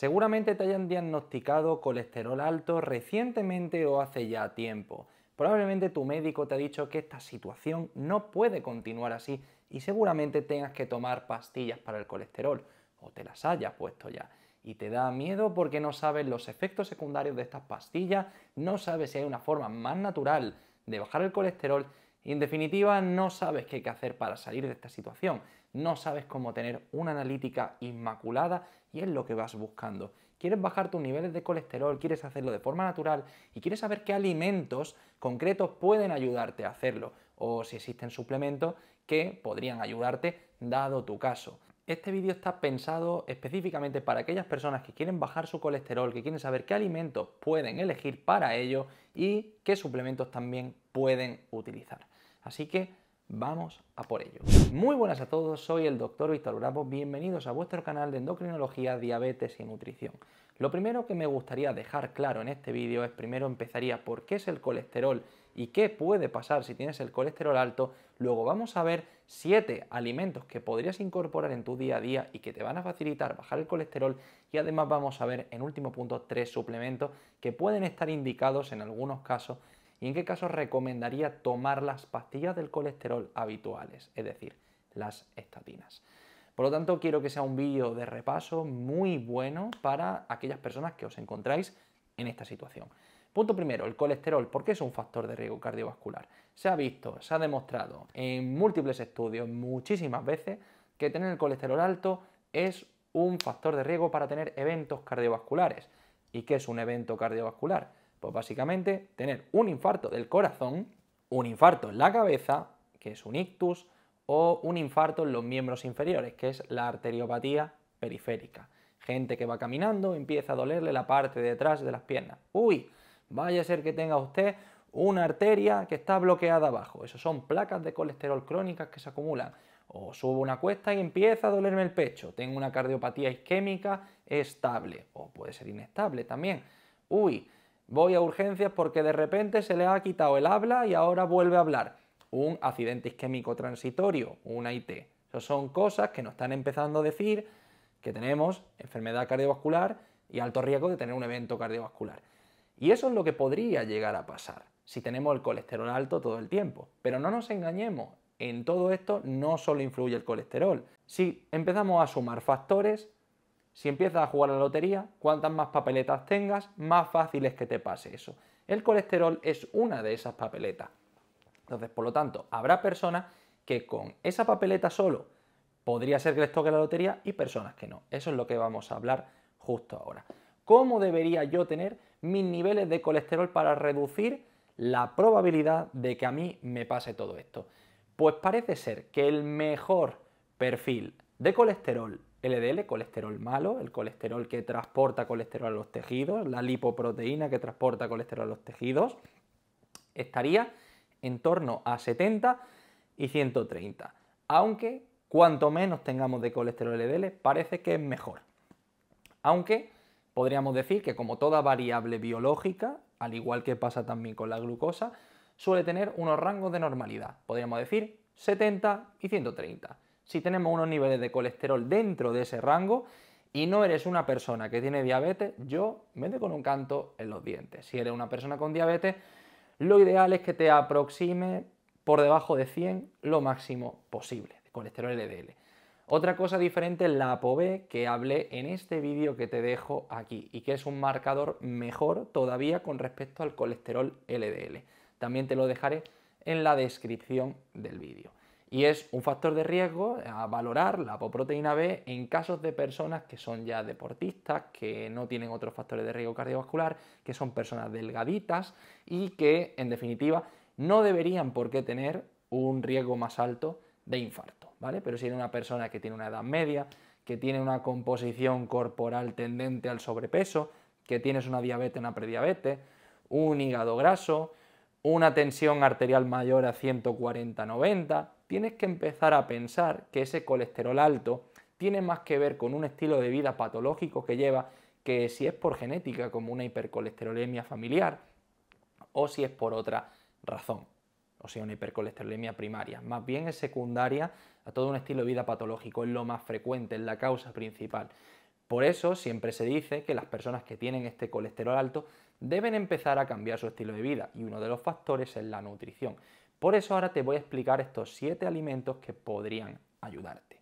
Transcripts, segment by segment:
Seguramente te hayan diagnosticado colesterol alto recientemente o hace ya tiempo. Probablemente tu médico te ha dicho que esta situación no puede continuar así y seguramente tengas que tomar pastillas para el colesterol o te las hayas puesto ya. Y te da miedo porque no sabes los efectos secundarios de estas pastillas, no sabes si hay una forma más natural de bajar el colesterol y en definitiva no sabes qué hay que hacer para salir de esta situación, no sabes cómo tener una analítica inmaculada y es lo que vas buscando. Quieres bajar tus niveles de colesterol, quieres hacerlo de forma natural y quieres saber qué alimentos concretos pueden ayudarte a hacerlo o si existen suplementos que podrían ayudarte dado tu caso. Este vídeo está pensado específicamente para aquellas personas que quieren bajar su colesterol, que quieren saber qué alimentos pueden elegir para ello y qué suplementos también pueden utilizar. Así que Vamos a por ello. Muy buenas a todos, soy el doctor Víctor Bravo, bienvenidos a vuestro canal de endocrinología, diabetes y nutrición. Lo primero que me gustaría dejar claro en este vídeo es primero empezaría por qué es el colesterol y qué puede pasar si tienes el colesterol alto, luego vamos a ver siete alimentos que podrías incorporar en tu día a día y que te van a facilitar bajar el colesterol y además vamos a ver en último punto tres suplementos que pueden estar indicados en algunos casos y en qué caso recomendaría tomar las pastillas del colesterol habituales, es decir, las estatinas. Por lo tanto, quiero que sea un vídeo de repaso muy bueno para aquellas personas que os encontráis en esta situación. Punto primero, el colesterol. ¿Por qué es un factor de riesgo cardiovascular? Se ha visto, se ha demostrado en múltiples estudios, muchísimas veces, que tener el colesterol alto es un factor de riesgo para tener eventos cardiovasculares. ¿Y qué es un evento cardiovascular? Pues básicamente tener un infarto del corazón, un infarto en la cabeza, que es un ictus, o un infarto en los miembros inferiores, que es la arteriopatía periférica. Gente que va caminando, empieza a dolerle la parte de atrás de las piernas. Uy, vaya a ser que tenga usted una arteria que está bloqueada abajo. Eso son placas de colesterol crónicas que se acumulan. O subo una cuesta y empieza a dolerme el pecho. Tengo una cardiopatía isquémica estable. O puede ser inestable también. Uy, Voy a urgencias porque de repente se le ha quitado el habla y ahora vuelve a hablar. Un accidente isquémico transitorio, una AIT. son cosas que nos están empezando a decir que tenemos enfermedad cardiovascular y alto riesgo de tener un evento cardiovascular. Y eso es lo que podría llegar a pasar si tenemos el colesterol alto todo el tiempo. Pero no nos engañemos, en todo esto no solo influye el colesterol. Si empezamos a sumar factores, si empiezas a jugar a la lotería, cuantas más papeletas tengas, más fácil es que te pase eso. El colesterol es una de esas papeletas. Entonces, por lo tanto, habrá personas que con esa papeleta solo podría ser que les toque la lotería y personas que no. Eso es lo que vamos a hablar justo ahora. ¿Cómo debería yo tener mis niveles de colesterol para reducir la probabilidad de que a mí me pase todo esto? Pues parece ser que el mejor perfil de colesterol LDL, colesterol malo, el colesterol que transporta colesterol a los tejidos, la lipoproteína que transporta colesterol a los tejidos, estaría en torno a 70 y 130. Aunque cuanto menos tengamos de colesterol LDL, parece que es mejor. Aunque podríamos decir que como toda variable biológica, al igual que pasa también con la glucosa, suele tener unos rangos de normalidad, podríamos decir 70 y 130 si tenemos unos niveles de colesterol dentro de ese rango y no eres una persona que tiene diabetes, yo meto con un canto en los dientes. Si eres una persona con diabetes, lo ideal es que te aproxime por debajo de 100 lo máximo posible de colesterol LDL. Otra cosa diferente es la ApoB que hablé en este vídeo que te dejo aquí y que es un marcador mejor todavía con respecto al colesterol LDL. También te lo dejaré en la descripción del vídeo y es un factor de riesgo a valorar la apoproteína B en casos de personas que son ya deportistas, que no tienen otros factores de riesgo cardiovascular, que son personas delgaditas y que en definitiva no deberían por qué tener un riesgo más alto de infarto, ¿vale? Pero si es una persona que tiene una edad media, que tiene una composición corporal tendente al sobrepeso, que tienes una diabetes, una prediabetes, un hígado graso, una tensión arterial mayor a 140-90, tienes que empezar a pensar que ese colesterol alto tiene más que ver con un estilo de vida patológico que lleva que si es por genética, como una hipercolesterolemia familiar, o si es por otra razón, o sea, una hipercolesterolemia primaria. Más bien es secundaria a todo un estilo de vida patológico, es lo más frecuente, es la causa principal. Por eso siempre se dice que las personas que tienen este colesterol alto deben empezar a cambiar su estilo de vida y uno de los factores es la nutrición. Por eso ahora te voy a explicar estos 7 alimentos que podrían ayudarte.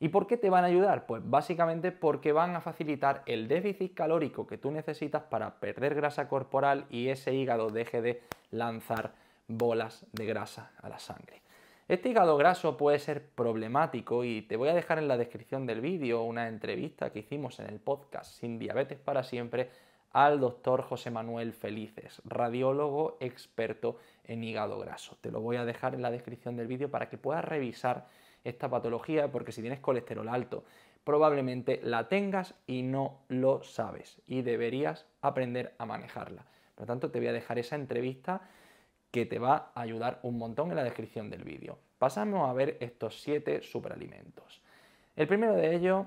¿Y por qué te van a ayudar? Pues básicamente porque van a facilitar el déficit calórico que tú necesitas para perder grasa corporal y ese hígado deje de lanzar bolas de grasa a la sangre. Este hígado graso puede ser problemático y te voy a dejar en la descripción del vídeo una entrevista que hicimos en el podcast Sin diabetes para siempre al doctor José Manuel Felices, radiólogo experto en hígado graso. Te lo voy a dejar en la descripción del vídeo para que puedas revisar esta patología, porque si tienes colesterol alto, probablemente la tengas y no lo sabes y deberías aprender a manejarla. Por lo tanto, te voy a dejar esa entrevista que te va a ayudar un montón en la descripción del vídeo. Pasamos a ver estos siete superalimentos. El primero de ellos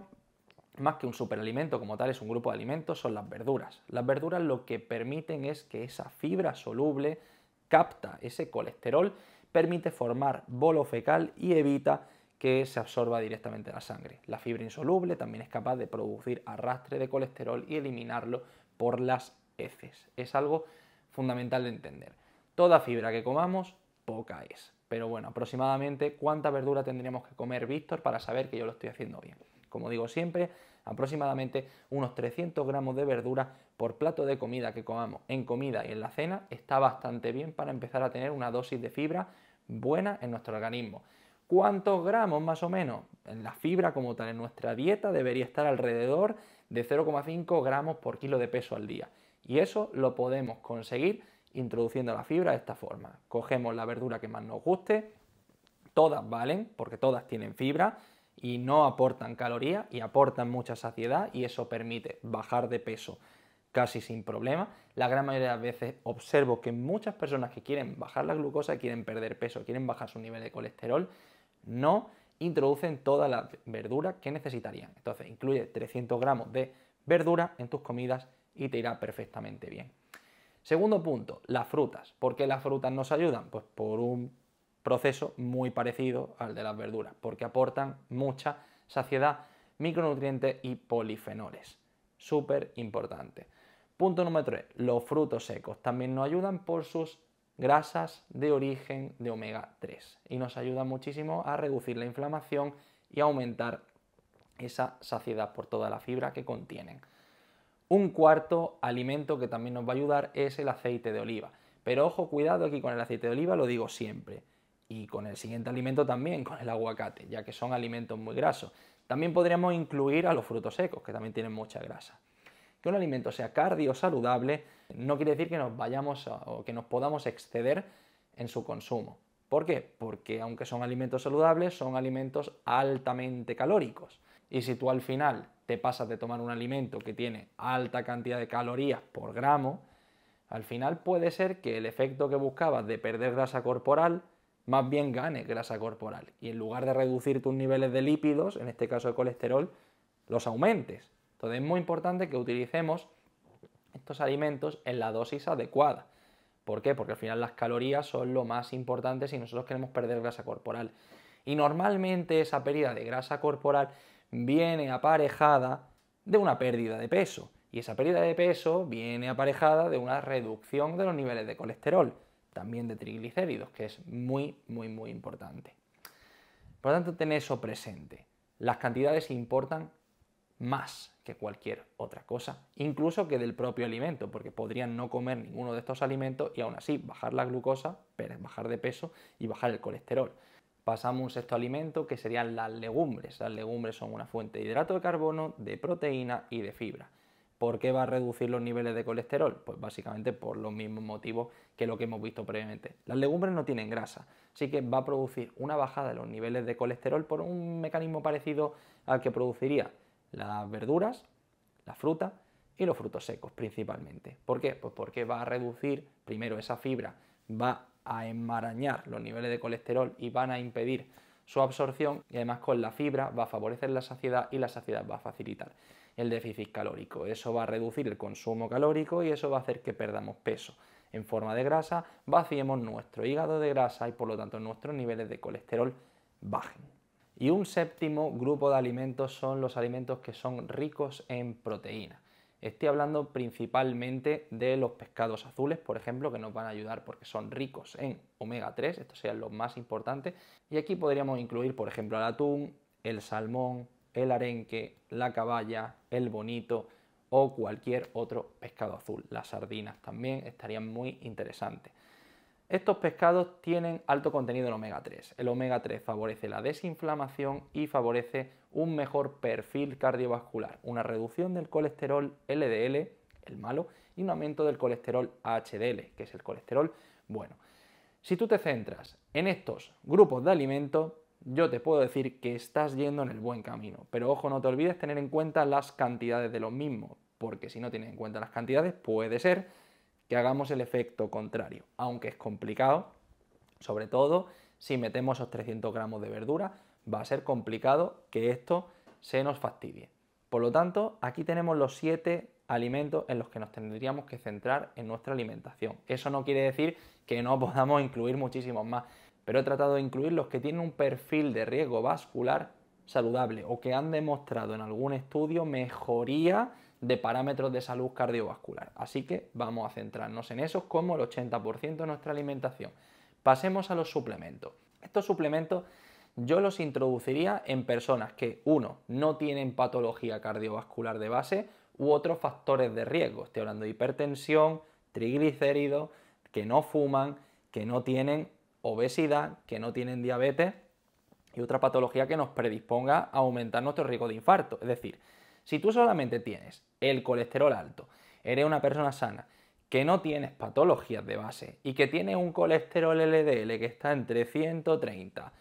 más que un superalimento como tal, es un grupo de alimentos, son las verduras. Las verduras lo que permiten es que esa fibra soluble capta ese colesterol, permite formar bolo fecal y evita que se absorba directamente la sangre. La fibra insoluble también es capaz de producir arrastre de colesterol y eliminarlo por las heces. Es algo fundamental de entender. Toda fibra que comamos, poca es. Pero bueno, aproximadamente cuánta verdura tendríamos que comer, Víctor, para saber que yo lo estoy haciendo bien. Como digo siempre, aproximadamente unos 300 gramos de verdura por plato de comida que comamos en comida y en la cena está bastante bien para empezar a tener una dosis de fibra buena en nuestro organismo. ¿Cuántos gramos más o menos? en La fibra como tal en nuestra dieta debería estar alrededor de 0,5 gramos por kilo de peso al día. Y eso lo podemos conseguir introduciendo la fibra de esta forma. Cogemos la verdura que más nos guste, todas valen porque todas tienen fibra, y no aportan caloría y aportan mucha saciedad y eso permite bajar de peso casi sin problema. La gran mayoría de las veces observo que muchas personas que quieren bajar la glucosa, quieren perder peso, quieren bajar su nivel de colesterol, no introducen toda la verdura que necesitarían. Entonces incluye 300 gramos de verdura en tus comidas y te irá perfectamente bien. Segundo punto, las frutas. ¿Por qué las frutas nos ayudan? Pues por un proceso muy parecido al de las verduras, porque aportan mucha saciedad, micronutrientes y polifenoles. Súper importante. Punto número 3. Los frutos secos también nos ayudan por sus grasas de origen de omega 3 y nos ayudan muchísimo a reducir la inflamación y aumentar esa saciedad por toda la fibra que contienen. Un cuarto alimento que también nos va a ayudar es el aceite de oliva. Pero ojo, cuidado aquí con el aceite de oliva, lo digo siempre y con el siguiente alimento también, con el aguacate, ya que son alimentos muy grasos. También podríamos incluir a los frutos secos, que también tienen mucha grasa. Que un alimento sea cardio saludable no quiere decir que nos vayamos o que nos podamos exceder en su consumo. ¿Por qué? Porque aunque son alimentos saludables, son alimentos altamente calóricos. Y si tú al final te pasas de tomar un alimento que tiene alta cantidad de calorías por gramo, al final puede ser que el efecto que buscabas de perder grasa corporal más bien ganes grasa corporal y en lugar de reducir tus niveles de lípidos, en este caso de colesterol, los aumentes. Entonces es muy importante que utilicemos estos alimentos en la dosis adecuada. ¿Por qué? Porque al final las calorías son lo más importante si nosotros queremos perder grasa corporal. Y normalmente esa pérdida de grasa corporal viene aparejada de una pérdida de peso. Y esa pérdida de peso viene aparejada de una reducción de los niveles de colesterol también de triglicéridos, que es muy, muy, muy importante. Por lo tanto, ten eso presente. Las cantidades importan más que cualquier otra cosa, incluso que del propio alimento, porque podrían no comer ninguno de estos alimentos y aún así bajar la glucosa, bajar de peso y bajar el colesterol. Pasamos a un sexto alimento que serían las legumbres. Las legumbres son una fuente de hidrato de carbono, de proteína y de fibra. ¿Por qué va a reducir los niveles de colesterol? Pues básicamente por los mismos motivos que lo que hemos visto previamente. Las legumbres no tienen grasa, así que va a producir una bajada de los niveles de colesterol por un mecanismo parecido al que produciría las verduras, la fruta y los frutos secos principalmente. ¿Por qué? Pues porque va a reducir primero esa fibra, va a enmarañar los niveles de colesterol y van a impedir su absorción y además con la fibra va a favorecer la saciedad y la saciedad va a facilitar el déficit calórico. Eso va a reducir el consumo calórico y eso va a hacer que perdamos peso. En forma de grasa vaciemos nuestro hígado de grasa y por lo tanto nuestros niveles de colesterol bajen. Y un séptimo grupo de alimentos son los alimentos que son ricos en proteínas. Estoy hablando principalmente de los pescados azules, por ejemplo, que nos van a ayudar porque son ricos en omega 3, estos sean los más importantes. Y aquí podríamos incluir, por ejemplo, el atún, el salmón, el arenque, la caballa, el bonito o cualquier otro pescado azul. Las sardinas también estarían muy interesantes. Estos pescados tienen alto contenido en omega 3. El omega 3 favorece la desinflamación y favorece un mejor perfil cardiovascular, una reducción del colesterol LDL, el malo, y un aumento del colesterol HDL, que es el colesterol bueno. Si tú te centras en estos grupos de alimentos, yo te puedo decir que estás yendo en el buen camino. Pero ojo, no te olvides tener en cuenta las cantidades de los mismos, porque si no tienes en cuenta las cantidades, puede ser que hagamos el efecto contrario, aunque es complicado, sobre todo si metemos esos 300 gramos de verdura va a ser complicado que esto se nos fastidie. Por lo tanto, aquí tenemos los siete alimentos en los que nos tendríamos que centrar en nuestra alimentación. Eso no quiere decir que no podamos incluir muchísimos más, pero he tratado de incluir los que tienen un perfil de riesgo vascular saludable o que han demostrado en algún estudio mejoría de parámetros de salud cardiovascular. Así que vamos a centrarnos en esos como el 80% de nuestra alimentación. Pasemos a los suplementos. Estos suplementos yo los introduciría en personas que, uno, no tienen patología cardiovascular de base u otros factores de riesgo. Estoy hablando de hipertensión, triglicéridos, que no fuman, que no tienen obesidad, que no tienen diabetes y otra patología que nos predisponga a aumentar nuestro riesgo de infarto. Es decir, si tú solamente tienes el colesterol alto, eres una persona sana, que no tienes patologías de base y que tiene un colesterol LDL que está entre 130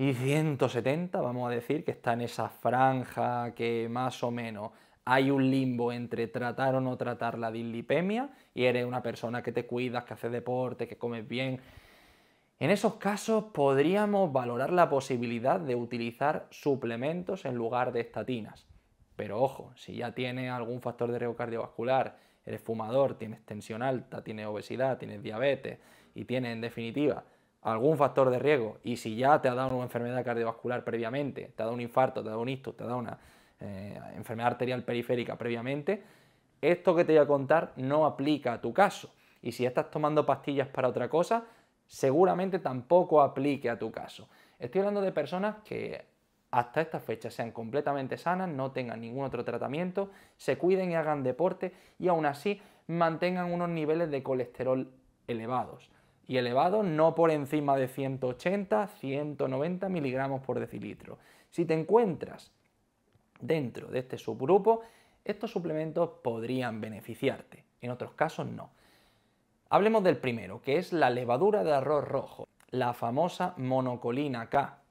y 170, vamos a decir, que está en esa franja que más o menos hay un limbo entre tratar o no tratar la dislipemia y eres una persona que te cuidas, que haces deporte, que comes bien. En esos casos podríamos valorar la posibilidad de utilizar suplementos en lugar de estatinas. Pero ojo, si ya tienes algún factor de riesgo cardiovascular, eres fumador, tienes tensión alta, tienes obesidad, tienes diabetes y tienes en definitiva algún factor de riesgo, y si ya te ha dado una enfermedad cardiovascular previamente, te ha dado un infarto, te ha dado un ictus, te ha dado una eh, enfermedad arterial periférica previamente, esto que te voy a contar no aplica a tu caso. Y si estás tomando pastillas para otra cosa, seguramente tampoco aplique a tu caso. Estoy hablando de personas que hasta esta fecha sean completamente sanas, no tengan ningún otro tratamiento, se cuiden y hagan deporte y aún así mantengan unos niveles de colesterol elevados y elevado no por encima de 180, 190 miligramos por decilitro. Si te encuentras dentro de este subgrupo, estos suplementos podrían beneficiarte, en otros casos no. Hablemos del primero, que es la levadura de arroz rojo, la famosa monocolina K.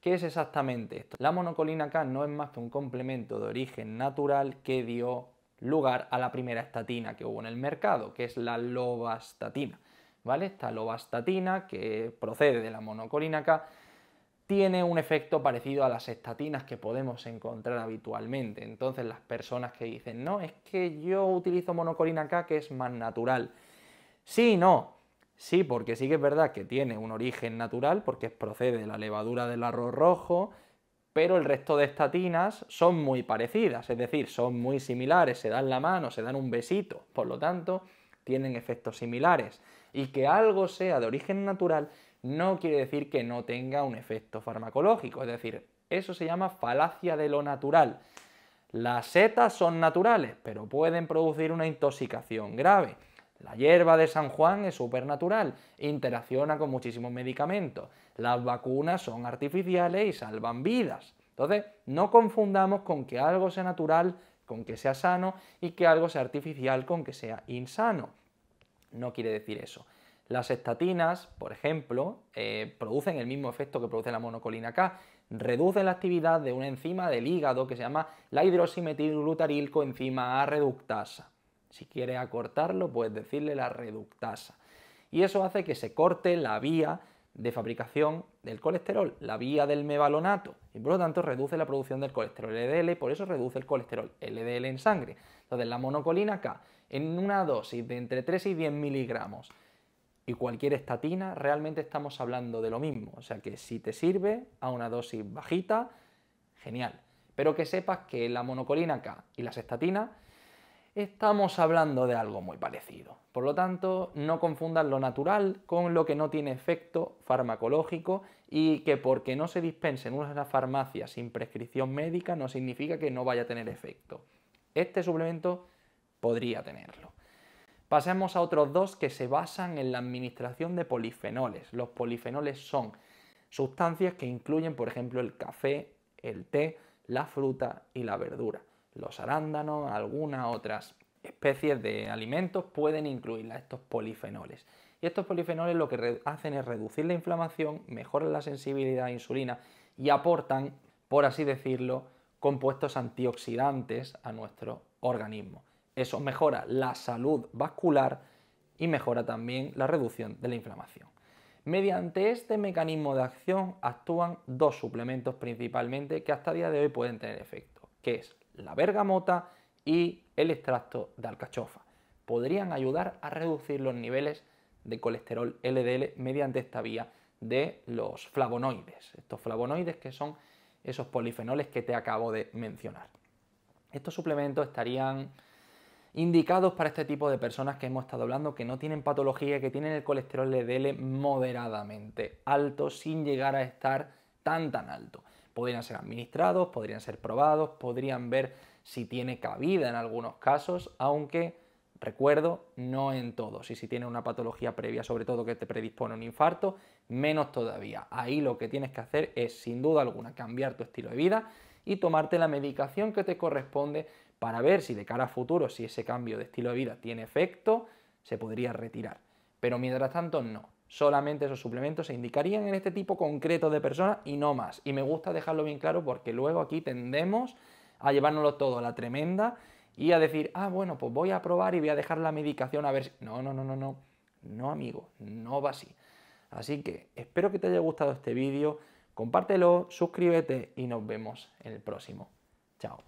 ¿Qué es exactamente esto? La monocolina K no es más que un complemento de origen natural que dio lugar a la primera estatina que hubo en el mercado, que es la lovastatina. ¿vale? Esta lovastatina, que procede de la K, tiene un efecto parecido a las estatinas que podemos encontrar habitualmente. Entonces las personas que dicen, no, es que yo utilizo K, que es más natural. Sí, no. Sí, porque sí que es verdad que tiene un origen natural, porque procede de la levadura del arroz rojo, pero el resto de estatinas son muy parecidas, es decir, son muy similares, se dan la mano, se dan un besito, por lo tanto, tienen efectos similares. Y que algo sea de origen natural no quiere decir que no tenga un efecto farmacológico. Es decir, eso se llama falacia de lo natural. Las setas son naturales, pero pueden producir una intoxicación grave. La hierba de San Juan es supernatural, interacciona con muchísimos medicamentos. Las vacunas son artificiales y salvan vidas. Entonces, no confundamos con que algo sea natural, con que sea sano, y que algo sea artificial, con que sea insano. No quiere decir eso. Las estatinas, por ejemplo, eh, producen el mismo efecto que produce la monocolina K. Reducen la actividad de una enzima del hígado que se llama la hidroximetilglutarilcoenzima A reductasa. Si quieres acortarlo, puedes decirle la reductasa. Y eso hace que se corte la vía de fabricación del colesterol, la vía del mevalonato, y por lo tanto reduce la producción del colesterol LDL, y por eso reduce el colesterol LDL en sangre. Entonces, la monocolina K, en una dosis de entre 3 y 10 miligramos y cualquier estatina, realmente estamos hablando de lo mismo. O sea que si te sirve a una dosis bajita, genial. Pero que sepas que la monocolina K y las estatinas estamos hablando de algo muy parecido. Por lo tanto, no confundas lo natural con lo que no tiene efecto farmacológico y que porque no se dispense en una farmacia sin prescripción médica no significa que no vaya a tener efecto. Este suplemento podría tenerlo. Pasemos a otros dos que se basan en la administración de polifenoles. Los polifenoles son sustancias que incluyen, por ejemplo, el café, el té, la fruta y la verdura. Los arándanos, algunas otras especies de alimentos pueden incluir estos polifenoles. Y estos polifenoles lo que hacen es reducir la inflamación, mejoran la sensibilidad a insulina y aportan, por así decirlo, compuestos antioxidantes a nuestro organismo. Eso mejora la salud vascular y mejora también la reducción de la inflamación. Mediante este mecanismo de acción actúan dos suplementos principalmente que hasta el día de hoy pueden tener efecto, que es la bergamota y el extracto de alcachofa. Podrían ayudar a reducir los niveles de colesterol LDL mediante esta vía de los flavonoides. Estos flavonoides que son esos polifenoles que te acabo de mencionar. Estos suplementos estarían indicados para este tipo de personas que hemos estado hablando, que no tienen patología, que tienen el colesterol LDL moderadamente alto, sin llegar a estar tan tan alto. Podrían ser administrados, podrían ser probados, podrían ver si tiene cabida en algunos casos, aunque recuerdo, no en todos. Y si tiene una patología previa, sobre todo que te predispone a un infarto, menos todavía. Ahí lo que tienes que hacer es, sin duda alguna, cambiar tu estilo de vida y tomarte la medicación que te corresponde para ver si de cara a futuro, si ese cambio de estilo de vida tiene efecto, se podría retirar. Pero mientras tanto, no. Solamente esos suplementos se indicarían en este tipo concreto de personas y no más. Y me gusta dejarlo bien claro porque luego aquí tendemos a llevárnoslo todo a la tremenda y a decir, ah, bueno, pues voy a probar y voy a dejar la medicación a ver si... No, no, no, no, no. No, amigo, no va así. Así que espero que te haya gustado este vídeo, compártelo, suscríbete y nos vemos en el próximo. Chao.